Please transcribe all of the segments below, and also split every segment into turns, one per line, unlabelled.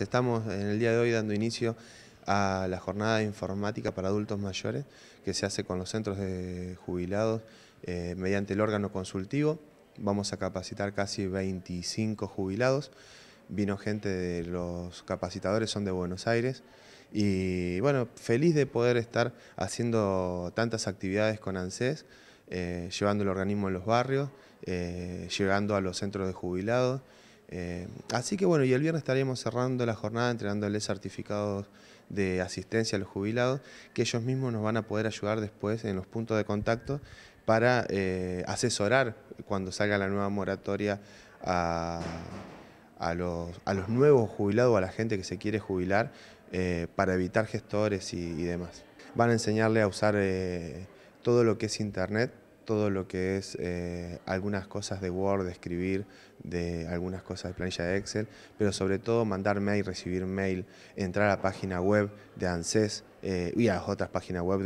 Este, estamos en el día de hoy dando inicio a la jornada informática para adultos mayores que se hace con los centros de jubilados eh, mediante el órgano consultivo. Vamos a capacitar casi 25 jubilados. Vino gente de los capacitadores, son de Buenos Aires. Y bueno, feliz de poder estar haciendo tantas actividades con ANSES, eh, llevando el organismo en los barrios, eh, llegando a los centros de jubilados. Eh, así que bueno, y el viernes estaríamos cerrando la jornada entregándoles certificados de asistencia a los jubilados, que ellos mismos nos van a poder ayudar después en los puntos de contacto para eh, asesorar cuando salga la nueva moratoria a, los, nuevos jubilados, a la gente que se quiere jubilar, eh, para evitar gestores y, demás. Van a enseñarle a usar todo lo que es internet todo lo que es eh, algunas cosas de Word, escribir, de algunas cosas de planilla de Excel, pero sobre todo mandar mail, recibir mail, entrar a la página web de ANSES eh, y a otras páginas web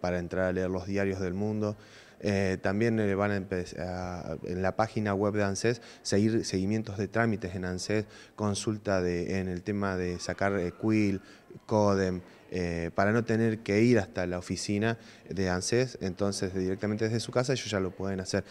para entrar a leer los diarios del mundo. Eh, también van a empezar en la página web de ANSES seguir seguimientos de trámites en ANSES, consulta en el tema de sacar Quill, Codem, eh, para no tener que ir hasta la oficina de ANSES, entonces directamente desde su casa ellos ya lo pueden hacer.